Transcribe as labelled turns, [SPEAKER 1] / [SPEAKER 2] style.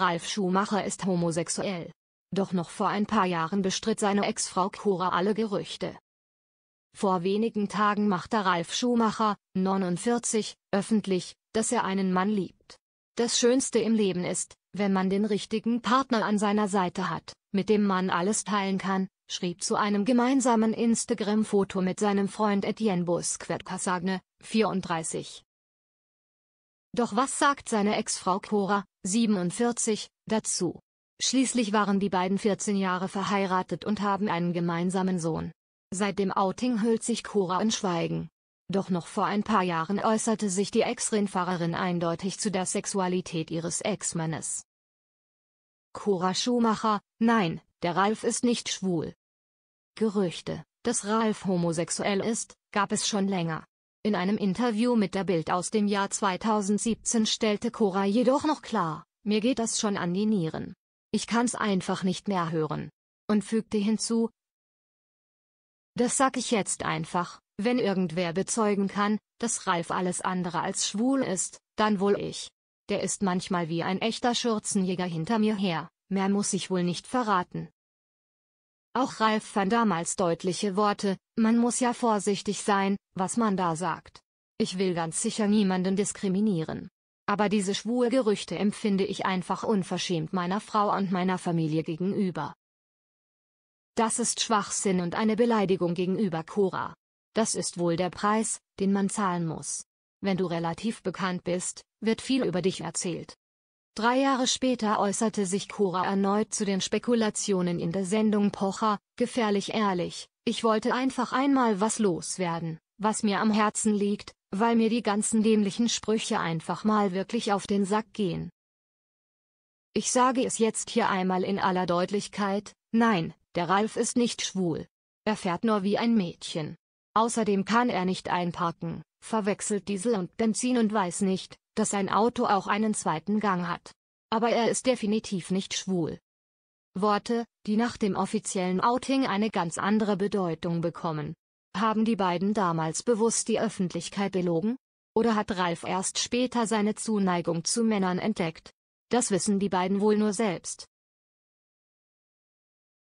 [SPEAKER 1] Ralf Schumacher ist homosexuell. Doch noch vor ein paar Jahren bestritt seine Ex-Frau Cora alle Gerüchte. Vor wenigen Tagen machte Ralf Schumacher, 49, öffentlich, dass er einen Mann liebt. Das Schönste im Leben ist, wenn man den richtigen Partner an seiner Seite hat, mit dem man alles teilen kann, schrieb zu einem gemeinsamen Instagram-Foto mit seinem Freund Etienne Busquert-Cassagne, 34. Doch was sagt seine Ex-Frau Cora, 47, dazu? Schließlich waren die beiden 14 Jahre verheiratet und haben einen gemeinsamen Sohn. Seit dem Outing hüllt sich Cora in Schweigen. Doch noch vor ein paar Jahren äußerte sich die Ex-Rennfahrerin eindeutig zu der Sexualität ihres Ex-Mannes. Cora Schumacher, nein, der Ralf ist nicht schwul. Gerüchte, dass Ralf homosexuell ist, gab es schon länger. In einem Interview mit der Bild aus dem Jahr 2017 stellte Cora jedoch noch klar, mir geht das schon an die Nieren. Ich kann's einfach nicht mehr hören. Und fügte hinzu, das sag ich jetzt einfach, wenn irgendwer bezeugen kann, dass Ralf alles andere als schwul ist, dann wohl ich. Der ist manchmal wie ein echter Schürzenjäger hinter mir her, mehr muss ich wohl nicht verraten. Auch Ralf fand damals deutliche Worte, man muss ja vorsichtig sein, was man da sagt. Ich will ganz sicher niemanden diskriminieren. Aber diese schwule Gerüchte empfinde ich einfach unverschämt meiner Frau und meiner Familie gegenüber. Das ist Schwachsinn und eine Beleidigung gegenüber Cora. Das ist wohl der Preis, den man zahlen muss. Wenn du relativ bekannt bist, wird viel über dich erzählt. Drei Jahre später äußerte sich Cora erneut zu den Spekulationen in der Sendung Pocher, gefährlich ehrlich, ich wollte einfach einmal was loswerden, was mir am Herzen liegt, weil mir die ganzen dämlichen Sprüche einfach mal wirklich auf den Sack gehen. Ich sage es jetzt hier einmal in aller Deutlichkeit, nein, der Ralf ist nicht schwul. Er fährt nur wie ein Mädchen. Außerdem kann er nicht einparken, verwechselt Diesel und Benzin und weiß nicht, dass sein Auto auch einen zweiten Gang hat. Aber er ist definitiv nicht schwul. Worte, die nach dem offiziellen Outing eine ganz andere Bedeutung bekommen. Haben die beiden damals bewusst die Öffentlichkeit belogen? Oder hat Ralf erst später seine Zuneigung zu Männern entdeckt? Das wissen die beiden wohl nur selbst.